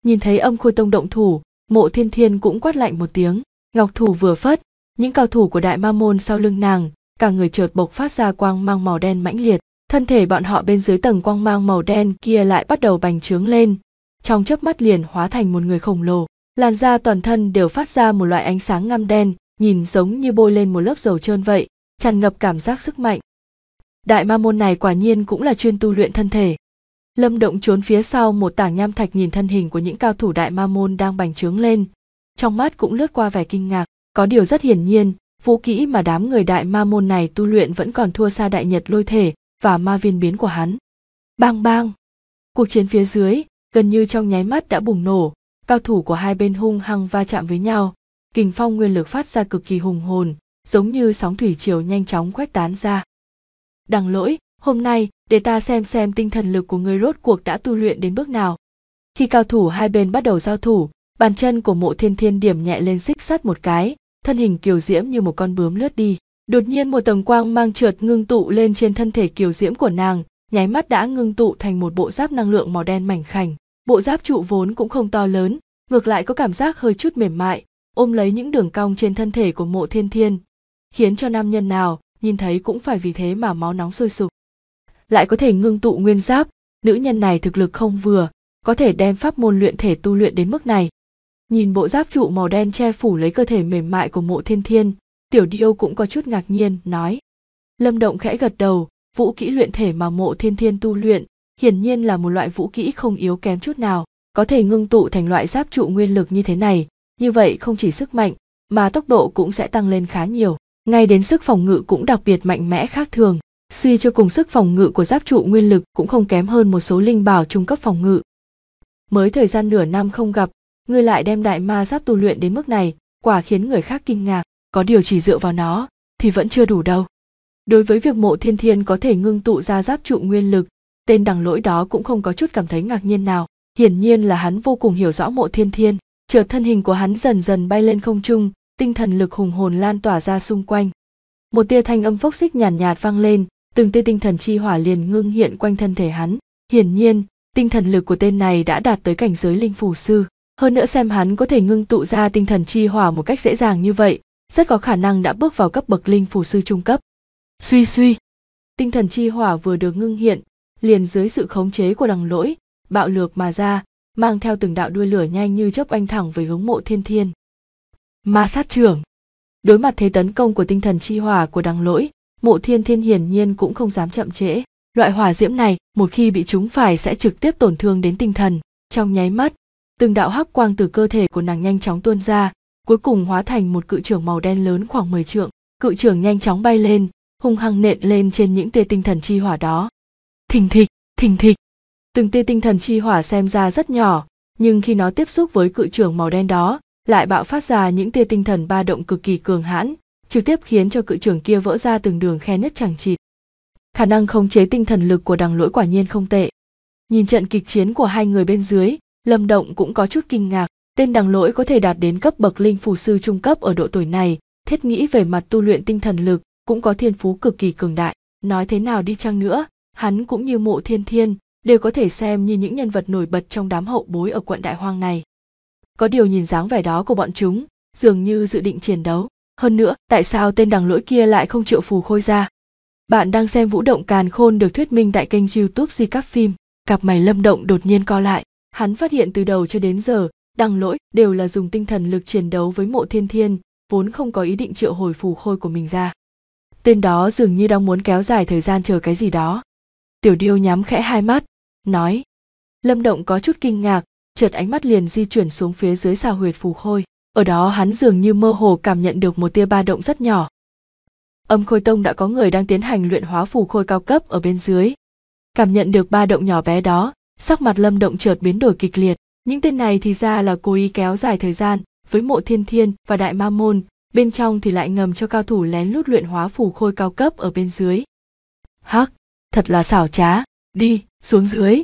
nhìn thấy âm khôi tông động thủ mộ thiên thiên cũng quát lạnh một tiếng ngọc thủ vừa phất những cao thủ của đại ma môn sau lưng nàng cả người chợt bộc phát ra quang mang màu đen mãnh liệt thân thể bọn họ bên dưới tầng quang mang màu đen kia lại bắt đầu bành trướng lên trong chớp mắt liền hóa thành một người khổng lồ làn da toàn thân đều phát ra một loại ánh sáng ngăm đen nhìn giống như bôi lên một lớp dầu trơn vậy tràn ngập cảm giác sức mạnh đại ma môn này quả nhiên cũng là chuyên tu luyện thân thể lâm động trốn phía sau một tảng nham thạch nhìn thân hình của những cao thủ đại ma môn đang bành trướng lên trong mắt cũng lướt qua vẻ kinh ngạc có điều rất hiển nhiên vũ kỹ mà đám người đại ma môn này tu luyện vẫn còn thua xa đại nhật lôi thể và ma viên biến của hắn bang bang cuộc chiến phía dưới gần như trong nháy mắt đã bùng nổ cao thủ của hai bên hung hăng va chạm với nhau kình phong nguyên lực phát ra cực kỳ hùng hồn giống như sóng thủy triều nhanh chóng khuếch tán ra đằng lỗi hôm nay để ta xem xem tinh thần lực của người rốt cuộc đã tu luyện đến bước nào khi cao thủ hai bên bắt đầu giao thủ bàn chân của mộ thiên thiên điểm nhẹ lên xích sắt một cái thân hình kiều diễm như một con bướm lướt đi đột nhiên một tầng quang mang trượt ngưng tụ lên trên thân thể kiều diễm của nàng nháy mắt đã ngưng tụ thành một bộ giáp năng lượng màu đen mảnh khảnh bộ giáp trụ vốn cũng không to lớn ngược lại có cảm giác hơi chút mềm mại ôm lấy những đường cong trên thân thể của mộ thiên thiên khiến cho nam nhân nào nhìn thấy cũng phải vì thế mà máu nóng sôi sục lại có thể ngưng tụ nguyên giáp nữ nhân này thực lực không vừa có thể đem pháp môn luyện thể tu luyện đến mức này nhìn bộ giáp trụ màu đen che phủ lấy cơ thể mềm mại của mộ thiên thiên tiểu điêu cũng có chút ngạc nhiên nói lâm động khẽ gật đầu vũ kỹ luyện thể mà mộ thiên thiên tu luyện hiển nhiên là một loại vũ kỹ không yếu kém chút nào có thể ngưng tụ thành loại giáp trụ nguyên lực như thế này như vậy không chỉ sức mạnh mà tốc độ cũng sẽ tăng lên khá nhiều ngay đến sức phòng ngự cũng đặc biệt mạnh mẽ khác thường suy cho cùng sức phòng ngự của giáp trụ nguyên lực cũng không kém hơn một số linh bảo trung cấp phòng ngự mới thời gian nửa năm không gặp ngươi lại đem đại ma giáp tu luyện đến mức này quả khiến người khác kinh ngạc có điều chỉ dựa vào nó thì vẫn chưa đủ đâu đối với việc mộ thiên thiên có thể ngưng tụ ra giáp trụ nguyên lực tên đằng lỗi đó cũng không có chút cảm thấy ngạc nhiên nào hiển nhiên là hắn vô cùng hiểu rõ mộ thiên thiên chợt thân hình của hắn dần dần bay lên không trung tinh thần lực hùng hồn lan tỏa ra xung quanh một tia thanh âm phốc xích nhàn nhạt, nhạt vang lên từng tia tinh thần chi hỏa liền ngưng hiện quanh thân thể hắn hiển nhiên tinh thần lực của tên này đã đạt tới cảnh giới linh phủ sư hơn nữa xem hắn có thể ngưng tụ ra tinh thần chi hỏa một cách dễ dàng như vậy rất có khả năng đã bước vào cấp bậc linh phù sư trung cấp suy suy tinh thần chi hỏa vừa được ngưng hiện liền dưới sự khống chế của đằng lỗi bạo lược mà ra mang theo từng đạo đuôi lửa nhanh như chớp anh thẳng về hướng mộ thiên thiên ma sát trưởng đối mặt thế tấn công của tinh thần chi hỏa của đằng lỗi mộ thiên thiên hiển nhiên cũng không dám chậm trễ loại hỏa diễm này một khi bị chúng phải sẽ trực tiếp tổn thương đến tinh thần trong nháy mắt từng đạo hắc quang từ cơ thể của nàng nhanh chóng tuôn ra cuối cùng hóa thành một cự trưởng màu đen lớn khoảng 10 trượng cự trưởng nhanh chóng bay lên hung hăng nện lên trên những tia tinh thần chi hỏa đó thình thịch thình thịch từng tia tinh thần chi hỏa xem ra rất nhỏ nhưng khi nó tiếp xúc với cự trưởng màu đen đó lại bạo phát ra những tia tinh thần ba động cực kỳ cường hãn trực tiếp khiến cho cự trưởng kia vỡ ra từng đường khe nứt chẳng chịt khả năng khống chế tinh thần lực của đằng lỗi quả nhiên không tệ nhìn trận kịch chiến của hai người bên dưới lâm động cũng có chút kinh ngạc tên đằng lỗi có thể đạt đến cấp bậc linh phù sư trung cấp ở độ tuổi này thiết nghĩ về mặt tu luyện tinh thần lực cũng có thiên phú cực kỳ cường đại nói thế nào đi chăng nữa hắn cũng như mộ thiên thiên đều có thể xem như những nhân vật nổi bật trong đám hậu bối ở quận đại hoang này có điều nhìn dáng vẻ đó của bọn chúng dường như dự định chiến đấu hơn nữa tại sao tên đằng lỗi kia lại không chịu phù khôi ra bạn đang xem vũ động càn khôn được thuyết minh tại kênh youtube di các phim cặp mày lâm động đột nhiên co lại hắn phát hiện từ đầu cho đến giờ đằng lỗi đều là dùng tinh thần lực chiến đấu với mộ thiên thiên vốn không có ý định triệu hồi phù khôi của mình ra tên đó dường như đang muốn kéo dài thời gian chờ cái gì đó tiểu điêu nhắm khẽ hai mắt nói lâm động có chút kinh ngạc chợt ánh mắt liền di chuyển xuống phía dưới xào huyệt phù khôi ở đó hắn dường như mơ hồ cảm nhận được một tia ba động rất nhỏ âm khôi tông đã có người đang tiến hành luyện hóa phù khôi cao cấp ở bên dưới cảm nhận được ba động nhỏ bé đó sắc mặt lâm động chợt biến đổi kịch liệt những tên này thì ra là cố ý kéo dài thời gian với mộ thiên thiên và đại ma môn bên trong thì lại ngầm cho cao thủ lén lút luyện hóa phù khôi cao cấp ở bên dưới hắc thật là xảo trá đi xuống dưới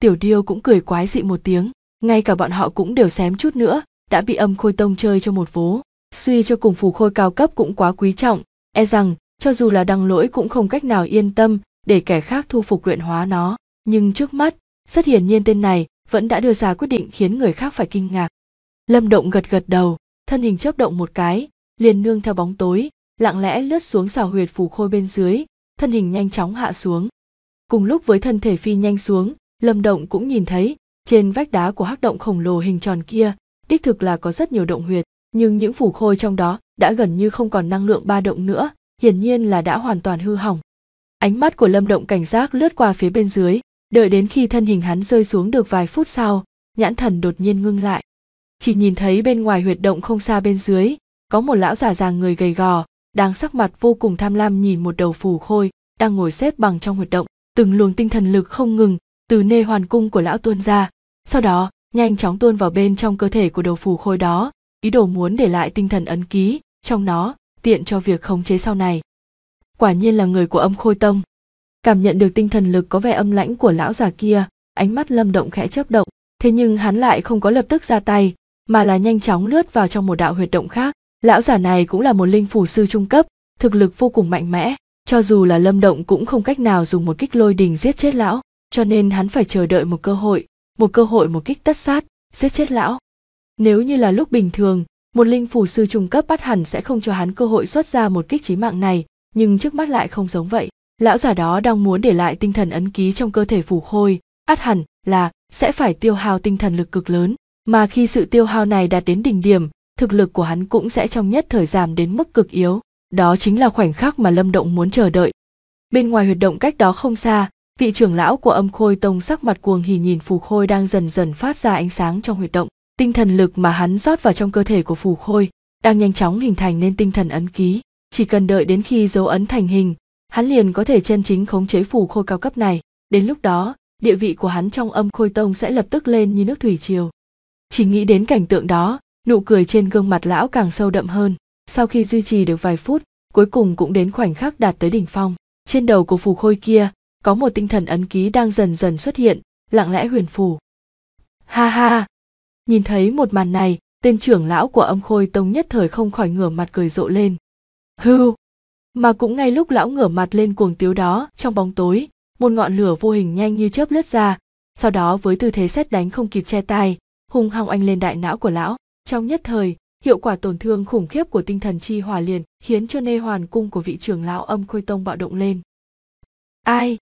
tiểu điêu cũng cười quái dị một tiếng ngay cả bọn họ cũng đều xém chút nữa đã bị âm khôi tông chơi cho một vố suy cho cùng phù khôi cao cấp cũng quá quý trọng e rằng cho dù là đăng lỗi cũng không cách nào yên tâm để kẻ khác thu phục luyện hóa nó nhưng trước mắt rất hiển nhiên tên này vẫn đã đưa ra quyết định khiến người khác phải kinh ngạc. Lâm Động gật gật đầu, thân hình chớp động một cái, liền nương theo bóng tối, lặng lẽ lướt xuống xào huyệt phủ khôi bên dưới, thân hình nhanh chóng hạ xuống. Cùng lúc với thân thể phi nhanh xuống, Lâm Động cũng nhìn thấy, trên vách đá của hắc động khổng lồ hình tròn kia, đích thực là có rất nhiều động huyệt, nhưng những phủ khôi trong đó đã gần như không còn năng lượng ba động nữa, hiển nhiên là đã hoàn toàn hư hỏng. Ánh mắt của Lâm Động cảnh giác lướt qua phía bên dưới, đợi đến khi thân hình hắn rơi xuống được vài phút sau nhãn thần đột nhiên ngưng lại chỉ nhìn thấy bên ngoài huyệt động không xa bên dưới có một lão giả già người gầy gò đang sắc mặt vô cùng tham lam nhìn một đầu phù khôi đang ngồi xếp bằng trong huyệt động từng luồng tinh thần lực không ngừng từ nê hoàn cung của lão tuôn ra sau đó nhanh chóng tuôn vào bên trong cơ thể của đầu phù khôi đó ý đồ muốn để lại tinh thần ấn ký trong nó tiện cho việc khống chế sau này quả nhiên là người của âm khôi tông cảm nhận được tinh thần lực có vẻ âm lãnh của lão già kia ánh mắt lâm động khẽ chớp động thế nhưng hắn lại không có lập tức ra tay mà là nhanh chóng lướt vào trong một đạo huyệt động khác lão già này cũng là một linh phủ sư trung cấp thực lực vô cùng mạnh mẽ cho dù là lâm động cũng không cách nào dùng một kích lôi đình giết chết lão cho nên hắn phải chờ đợi một cơ hội một cơ hội một kích tất sát giết chết lão nếu như là lúc bình thường một linh phủ sư trung cấp bắt hẳn sẽ không cho hắn cơ hội xuất ra một kích chí mạng này nhưng trước mắt lại không giống vậy lão già đó đang muốn để lại tinh thần ấn ký trong cơ thể phủ khôi át hẳn là sẽ phải tiêu hao tinh thần lực cực lớn mà khi sự tiêu hao này đạt đến đỉnh điểm thực lực của hắn cũng sẽ trong nhất thời giảm đến mức cực yếu đó chính là khoảnh khắc mà lâm động muốn chờ đợi bên ngoài huyệt động cách đó không xa vị trưởng lão của âm khôi tông sắc mặt cuồng hỉ nhìn phù khôi đang dần dần phát ra ánh sáng trong huyệt động tinh thần lực mà hắn rót vào trong cơ thể của phù khôi đang nhanh chóng hình thành nên tinh thần ấn ký chỉ cần đợi đến khi dấu ấn thành hình hắn liền có thể chân chính khống chế phù khôi cao cấp này đến lúc đó địa vị của hắn trong âm khôi tông sẽ lập tức lên như nước thủy triều chỉ nghĩ đến cảnh tượng đó nụ cười trên gương mặt lão càng sâu đậm hơn sau khi duy trì được vài phút cuối cùng cũng đến khoảnh khắc đạt tới đỉnh phong trên đầu của phù khôi kia có một tinh thần ấn ký đang dần dần xuất hiện lặng lẽ huyền phù ha ha nhìn thấy một màn này tên trưởng lão của âm khôi tông nhất thời không khỏi ngửa mặt cười rộ lên hưu mà cũng ngay lúc lão ngửa mặt lên cuồng tiếu đó trong bóng tối một ngọn lửa vô hình nhanh như chớp lướt ra sau đó với tư thế xét đánh không kịp che tay hung hăng anh lên đại não của lão trong nhất thời hiệu quả tổn thương khủng khiếp của tinh thần chi hòa liền khiến cho nê hoàn cung của vị trưởng lão âm khôi tông bạo động lên ai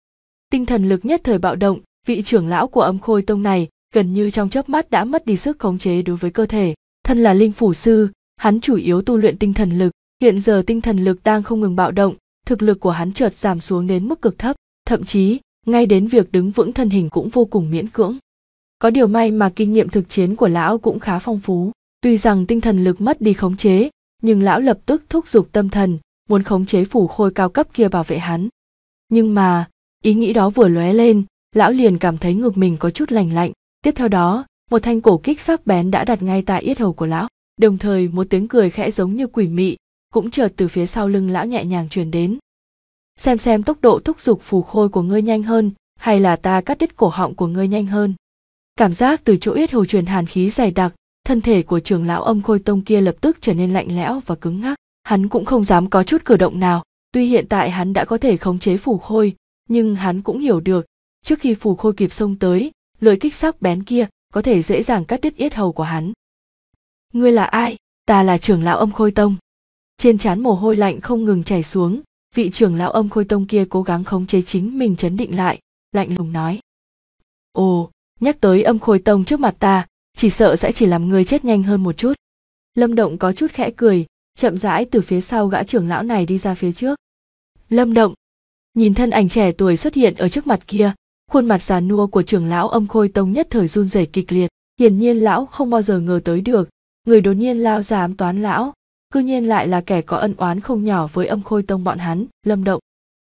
tinh thần lực nhất thời bạo động vị trưởng lão của âm khôi tông này gần như trong chớp mắt đã mất đi sức khống chế đối với cơ thể thân là linh phủ sư hắn chủ yếu tu luyện tinh thần lực Hiện giờ tinh thần lực đang không ngừng bạo động, thực lực của hắn chợt giảm xuống đến mức cực thấp, thậm chí ngay đến việc đứng vững thân hình cũng vô cùng miễn cưỡng. Có điều may mà kinh nghiệm thực chiến của lão cũng khá phong phú, tuy rằng tinh thần lực mất đi khống chế, nhưng lão lập tức thúc giục tâm thần, muốn khống chế phủ khôi cao cấp kia bảo vệ hắn. Nhưng mà, ý nghĩ đó vừa lóe lên, lão liền cảm thấy ngực mình có chút lành lạnh, tiếp theo đó, một thanh cổ kích sắc bén đã đặt ngay tại yết hầu của lão, đồng thời một tiếng cười khẽ giống như quỷ mị cũng chợt từ phía sau lưng lão nhẹ nhàng truyền đến xem xem tốc độ thúc giục phù khôi của ngươi nhanh hơn hay là ta cắt đứt cổ họng của ngươi nhanh hơn cảm giác từ chỗ yết hầu truyền hàn khí dày đặc thân thể của trưởng lão âm khôi tông kia lập tức trở nên lạnh lẽo và cứng ngắc hắn cũng không dám có chút cử động nào tuy hiện tại hắn đã có thể khống chế phù khôi nhưng hắn cũng hiểu được trước khi phù khôi kịp xông tới lưỡi kích sắc bén kia có thể dễ dàng cắt đứt yết hầu của hắn ngươi là ai ta là trưởng lão âm khôi tông trên trán mồ hôi lạnh không ngừng chảy xuống vị trưởng lão âm khôi tông kia cố gắng khống chế chính mình chấn định lại lạnh lùng nói ồ nhắc tới âm khôi tông trước mặt ta chỉ sợ sẽ chỉ làm người chết nhanh hơn một chút lâm động có chút khẽ cười chậm rãi từ phía sau gã trưởng lão này đi ra phía trước lâm động nhìn thân ảnh trẻ tuổi xuất hiện ở trước mặt kia khuôn mặt già nua của trưởng lão âm khôi tông nhất thời run rẩy kịch liệt hiển nhiên lão không bao giờ ngờ tới được người đột nhiên lao ra ám toán lão cư nhiên lại là kẻ có ân oán không nhỏ với âm khôi tông bọn hắn lâm động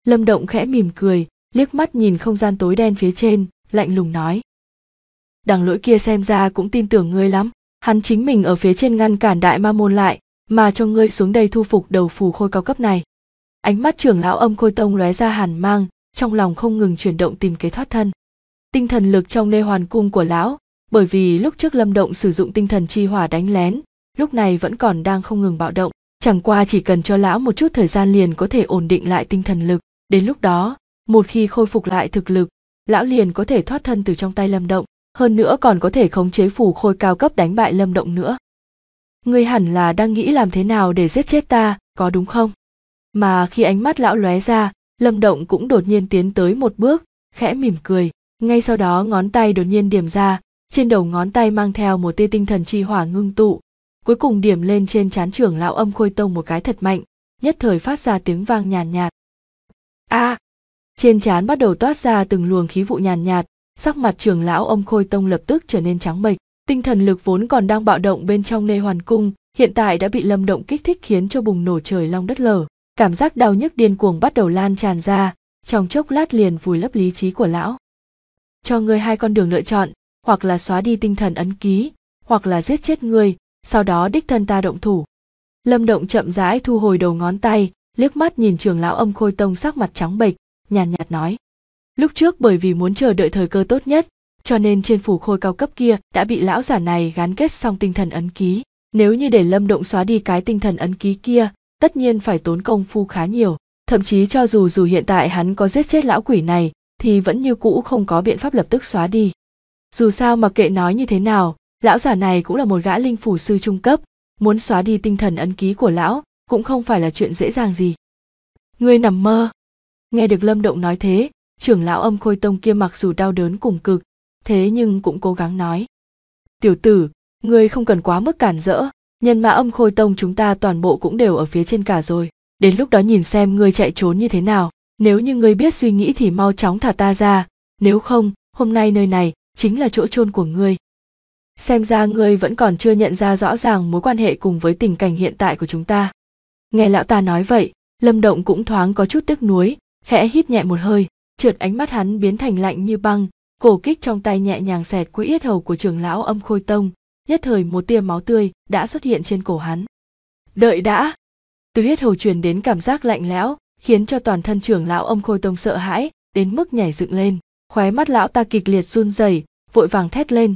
lâm động khẽ mỉm cười liếc mắt nhìn không gian tối đen phía trên lạnh lùng nói đằng lỗi kia xem ra cũng tin tưởng ngươi lắm hắn chính mình ở phía trên ngăn cản đại ma môn lại mà cho ngươi xuống đây thu phục đầu phù khôi cao cấp này ánh mắt trưởng lão âm khôi tông lóe ra hàn mang trong lòng không ngừng chuyển động tìm kế thoát thân tinh thần lực trong nê hoàn cung của lão bởi vì lúc trước lâm động sử dụng tinh thần chi hỏa đánh lén lúc này vẫn còn đang không ngừng bạo động chẳng qua chỉ cần cho lão một chút thời gian liền có thể ổn định lại tinh thần lực đến lúc đó một khi khôi phục lại thực lực lão liền có thể thoát thân từ trong tay lâm động hơn nữa còn có thể khống chế phủ khôi cao cấp đánh bại lâm động nữa ngươi hẳn là đang nghĩ làm thế nào để giết chết ta có đúng không mà khi ánh mắt lão lóe ra lâm động cũng đột nhiên tiến tới một bước khẽ mỉm cười ngay sau đó ngón tay đột nhiên điểm ra trên đầu ngón tay mang theo một tia tinh thần chi hỏa ngưng tụ cuối cùng điểm lên trên chán trưởng lão âm khôi tông một cái thật mạnh nhất thời phát ra tiếng vang nhàn nhạt a à, trên chán bắt đầu toát ra từng luồng khí vụ nhàn nhạt sắc mặt trưởng lão âm khôi tông lập tức trở nên trắng bệch tinh thần lực vốn còn đang bạo động bên trong nê hoàn cung hiện tại đã bị lâm động kích thích khiến cho bùng nổ trời long đất lở cảm giác đau nhức điên cuồng bắt đầu lan tràn ra trong chốc lát liền vùi lấp lý trí của lão cho ngươi hai con đường lựa chọn hoặc là xóa đi tinh thần ấn ký hoặc là giết chết ngươi sau đó đích thân ta động thủ lâm động chậm rãi thu hồi đầu ngón tay liếc mắt nhìn trường lão âm khôi tông sắc mặt trắng bệch nhàn nhạt, nhạt nói lúc trước bởi vì muốn chờ đợi thời cơ tốt nhất cho nên trên phủ khôi cao cấp kia đã bị lão giả này gán kết xong tinh thần ấn ký nếu như để lâm động xóa đi cái tinh thần ấn ký kia tất nhiên phải tốn công phu khá nhiều thậm chí cho dù dù hiện tại hắn có giết chết lão quỷ này thì vẫn như cũ không có biện pháp lập tức xóa đi dù sao mà kệ nói như thế nào lão giả này cũng là một gã linh phủ sư trung cấp muốn xóa đi tinh thần ấn ký của lão cũng không phải là chuyện dễ dàng gì ngươi nằm mơ nghe được lâm động nói thế trưởng lão âm khôi tông kia mặc dù đau đớn cùng cực thế nhưng cũng cố gắng nói tiểu tử ngươi không cần quá mức cản rỡ nhân mà âm khôi tông chúng ta toàn bộ cũng đều ở phía trên cả rồi đến lúc đó nhìn xem ngươi chạy trốn như thế nào nếu như ngươi biết suy nghĩ thì mau chóng thả ta ra nếu không hôm nay nơi này chính là chỗ chôn của ngươi xem ra ngươi vẫn còn chưa nhận ra rõ ràng mối quan hệ cùng với tình cảnh hiện tại của chúng ta nghe lão ta nói vậy lâm động cũng thoáng có chút tức nuối khẽ hít nhẹ một hơi trượt ánh mắt hắn biến thành lạnh như băng cổ kích trong tay nhẹ nhàng xẹt quỹ yết hầu của trưởng lão âm khôi tông nhất thời một tia máu tươi đã xuất hiện trên cổ hắn đợi đã từ yết hầu truyền đến cảm giác lạnh lẽo khiến cho toàn thân trưởng lão âm khôi tông sợ hãi đến mức nhảy dựng lên khóe mắt lão ta kịch liệt run rẩy vội vàng thét lên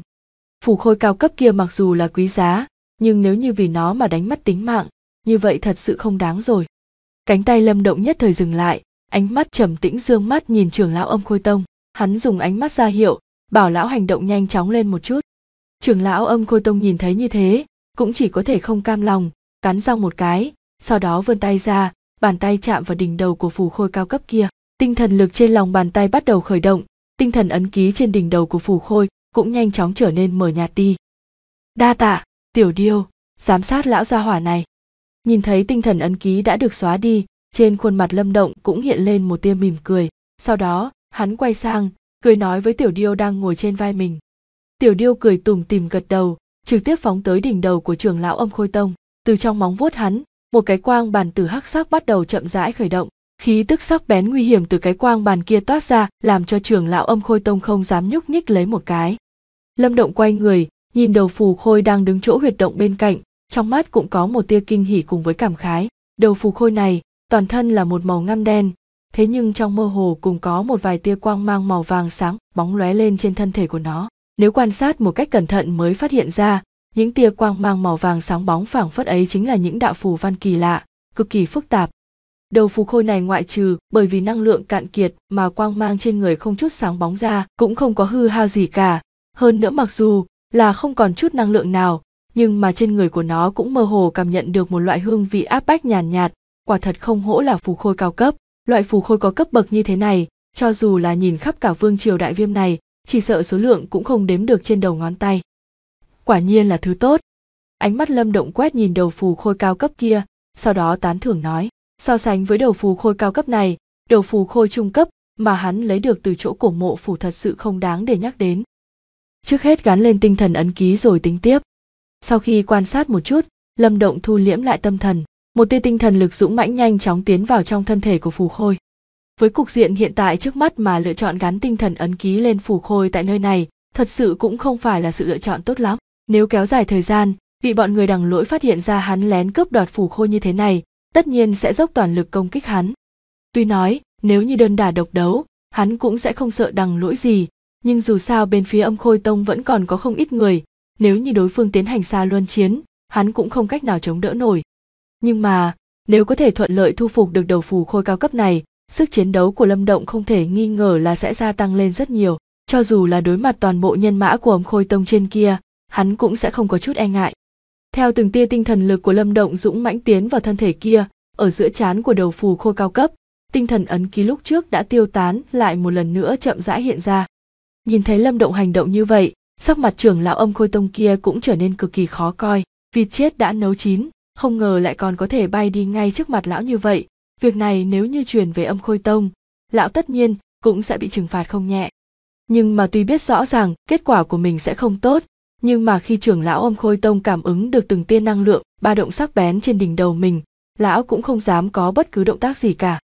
Phủ khôi cao cấp kia mặc dù là quý giá, nhưng nếu như vì nó mà đánh mất tính mạng, như vậy thật sự không đáng rồi. Cánh tay Lâm Động nhất thời dừng lại, ánh mắt trầm tĩnh dương mắt nhìn trưởng lão âm khôi tông, hắn dùng ánh mắt ra hiệu, bảo lão hành động nhanh chóng lên một chút. Trưởng lão âm khôi tông nhìn thấy như thế, cũng chỉ có thể không cam lòng, cắn răng một cái, sau đó vươn tay ra, bàn tay chạm vào đỉnh đầu của phù khôi cao cấp kia. Tinh thần lực trên lòng bàn tay bắt đầu khởi động, tinh thần ấn ký trên đỉnh đầu của phù khôi cũng nhanh chóng trở nên mờ nhạt đi đa tạ tiểu điêu giám sát lão gia hỏa này nhìn thấy tinh thần ấn ký đã được xóa đi trên khuôn mặt lâm động cũng hiện lên một tia mỉm cười sau đó hắn quay sang cười nói với tiểu điêu đang ngồi trên vai mình tiểu điêu cười tủm tìm gật đầu trực tiếp phóng tới đỉnh đầu của trưởng lão âm khôi tông từ trong móng vuốt hắn một cái quang bàn từ hắc sắc bắt đầu chậm rãi khởi động khí tức sắc bén nguy hiểm từ cái quang bàn kia toát ra làm cho trưởng lão âm khôi tông không dám nhúc nhích lấy một cái lâm động quay người nhìn đầu phù khôi đang đứng chỗ huyệt động bên cạnh trong mắt cũng có một tia kinh hỉ cùng với cảm khái đầu phù khôi này toàn thân là một màu ngăm đen thế nhưng trong mơ hồ cũng có một vài tia quang mang màu vàng sáng bóng lóe lên trên thân thể của nó nếu quan sát một cách cẩn thận mới phát hiện ra những tia quang mang màu vàng sáng bóng phảng phất ấy chính là những đạo phù văn kỳ lạ cực kỳ phức tạp đầu phù khôi này ngoại trừ bởi vì năng lượng cạn kiệt mà quang mang trên người không chút sáng bóng ra cũng không có hư hao gì cả hơn nữa mặc dù là không còn chút năng lượng nào nhưng mà trên người của nó cũng mơ hồ cảm nhận được một loại hương vị áp bách nhàn nhạt, nhạt quả thật không hỗ là phù khôi cao cấp loại phù khôi có cấp bậc như thế này cho dù là nhìn khắp cả vương triều đại viêm này chỉ sợ số lượng cũng không đếm được trên đầu ngón tay quả nhiên là thứ tốt ánh mắt lâm động quét nhìn đầu phù khôi cao cấp kia sau đó tán thưởng nói so sánh với đầu phù khôi cao cấp này đầu phù khôi trung cấp mà hắn lấy được từ chỗ cổ mộ phủ thật sự không đáng để nhắc đến trước hết gắn lên tinh thần ấn ký rồi tính tiếp sau khi quan sát một chút lâm động thu liễm lại tâm thần một tia tinh thần lực dũng mãnh nhanh chóng tiến vào trong thân thể của phù khôi với cục diện hiện tại trước mắt mà lựa chọn gắn tinh thần ấn ký lên phù khôi tại nơi này thật sự cũng không phải là sự lựa chọn tốt lắm nếu kéo dài thời gian bị bọn người đằng lỗi phát hiện ra hắn lén cướp đoạt phù khôi như thế này tất nhiên sẽ dốc toàn lực công kích hắn tuy nói nếu như đơn đả độc đấu hắn cũng sẽ không sợ đằng lỗi gì nhưng dù sao bên phía âm khôi tông vẫn còn có không ít người nếu như đối phương tiến hành xa luân chiến hắn cũng không cách nào chống đỡ nổi nhưng mà nếu có thể thuận lợi thu phục được đầu phù khôi cao cấp này sức chiến đấu của lâm động không thể nghi ngờ là sẽ gia tăng lên rất nhiều cho dù là đối mặt toàn bộ nhân mã của âm khôi tông trên kia hắn cũng sẽ không có chút e ngại theo từng tia tinh thần lực của lâm động dũng mãnh tiến vào thân thể kia ở giữa trán của đầu phù khôi cao cấp tinh thần ấn ký lúc trước đã tiêu tán lại một lần nữa chậm rãi hiện ra nhìn thấy lâm động hành động như vậy sắc mặt trưởng lão âm khôi tông kia cũng trở nên cực kỳ khó coi vịt chết đã nấu chín không ngờ lại còn có thể bay đi ngay trước mặt lão như vậy việc này nếu như truyền về âm khôi tông lão tất nhiên cũng sẽ bị trừng phạt không nhẹ nhưng mà tuy biết rõ ràng kết quả của mình sẽ không tốt nhưng mà khi trưởng lão âm khôi tông cảm ứng được từng tia năng lượng ba động sắc bén trên đỉnh đầu mình lão cũng không dám có bất cứ động tác gì cả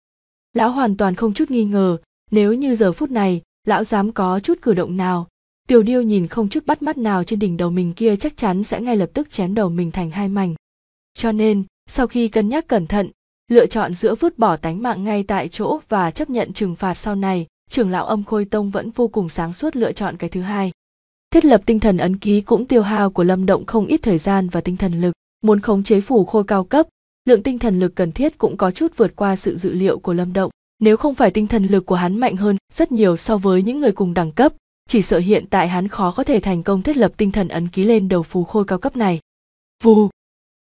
lão hoàn toàn không chút nghi ngờ nếu như giờ phút này lão dám có chút cử động nào tiểu điêu nhìn không chút bắt mắt nào trên đỉnh đầu mình kia chắc chắn sẽ ngay lập tức chém đầu mình thành hai mảnh cho nên sau khi cân nhắc cẩn thận lựa chọn giữa vứt bỏ tánh mạng ngay tại chỗ và chấp nhận trừng phạt sau này trưởng lão âm khôi tông vẫn vô cùng sáng suốt lựa chọn cái thứ hai thiết lập tinh thần ấn ký cũng tiêu hao của lâm động không ít thời gian và tinh thần lực muốn khống chế phủ khôi cao cấp lượng tinh thần lực cần thiết cũng có chút vượt qua sự dự liệu của lâm động nếu không phải tinh thần lực của hắn mạnh hơn rất nhiều so với những người cùng đẳng cấp chỉ sợ hiện tại hắn khó có thể thành công thiết lập tinh thần ấn ký lên đầu phù khôi cao cấp này vù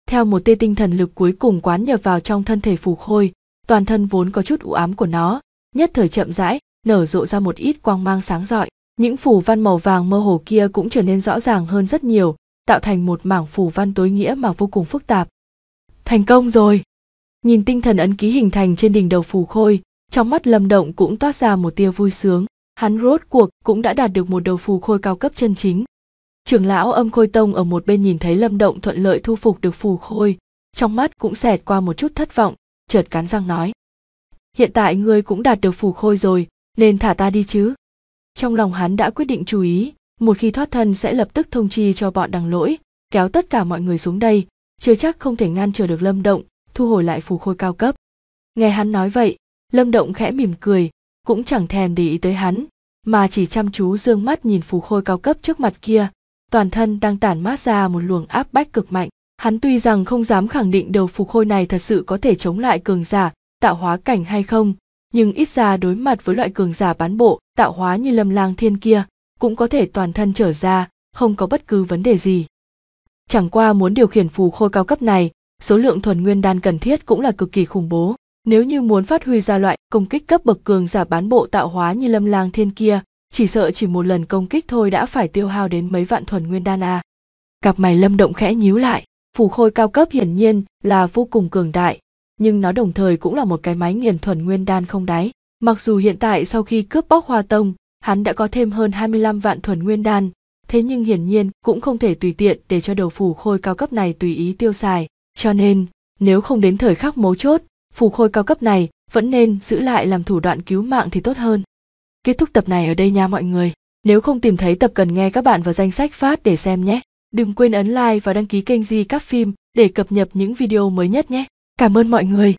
theo một tia tinh thần lực cuối cùng quán nhập vào trong thân thể phù khôi toàn thân vốn có chút u ám của nó nhất thời chậm rãi nở rộ ra một ít quang mang sáng rọi những phù văn màu vàng mơ hồ kia cũng trở nên rõ ràng hơn rất nhiều tạo thành một mảng phù văn tối nghĩa mà vô cùng phức tạp thành công rồi nhìn tinh thần ấn ký hình thành trên đỉnh đầu phù khôi trong mắt lâm động cũng toát ra một tia vui sướng hắn rốt cuộc cũng đã đạt được một đầu phù khôi cao cấp chân chính trưởng lão âm khôi tông ở một bên nhìn thấy lâm động thuận lợi thu phục được phù khôi trong mắt cũng xẹt qua một chút thất vọng chợt cắn răng nói hiện tại ngươi cũng đạt được phù khôi rồi nên thả ta đi chứ trong lòng hắn đã quyết định chú ý một khi thoát thân sẽ lập tức thông chi cho bọn đằng lỗi kéo tất cả mọi người xuống đây chưa chắc không thể ngăn trở được lâm động thu hồi lại phù khôi cao cấp nghe hắn nói vậy lâm động khẽ mỉm cười cũng chẳng thèm để ý tới hắn mà chỉ chăm chú dương mắt nhìn phù khôi cao cấp trước mặt kia toàn thân đang tản mát ra một luồng áp bách cực mạnh hắn tuy rằng không dám khẳng định đầu phù khôi này thật sự có thể chống lại cường giả tạo hóa cảnh hay không nhưng ít ra đối mặt với loại cường giả bán bộ tạo hóa như lâm lang thiên kia cũng có thể toàn thân trở ra không có bất cứ vấn đề gì chẳng qua muốn điều khiển phù khôi cao cấp này số lượng thuần nguyên đan cần thiết cũng là cực kỳ khủng bố nếu như muốn phát huy ra loại công kích cấp bậc cường giả bán bộ tạo hóa như lâm lang thiên kia chỉ sợ chỉ một lần công kích thôi đã phải tiêu hao đến mấy vạn thuần nguyên đan a à. cặp mày lâm động khẽ nhíu lại phù khôi cao cấp hiển nhiên là vô cùng cường đại nhưng nó đồng thời cũng là một cái máy nghiền thuần nguyên đan không đáy mặc dù hiện tại sau khi cướp bóc hoa tông hắn đã có thêm hơn 25 vạn thuần nguyên đan thế nhưng hiển nhiên cũng không thể tùy tiện để cho đầu phù khôi cao cấp này tùy ý tiêu xài cho nên nếu không đến thời khắc mấu chốt Phù khôi cao cấp này vẫn nên giữ lại làm thủ đoạn cứu mạng thì tốt hơn. Kết thúc tập này ở đây nha mọi người. Nếu không tìm thấy tập cần nghe các bạn vào danh sách phát để xem nhé. Đừng quên ấn like và đăng ký kênh Di Các Phim để cập nhật những video mới nhất nhé. Cảm ơn mọi người.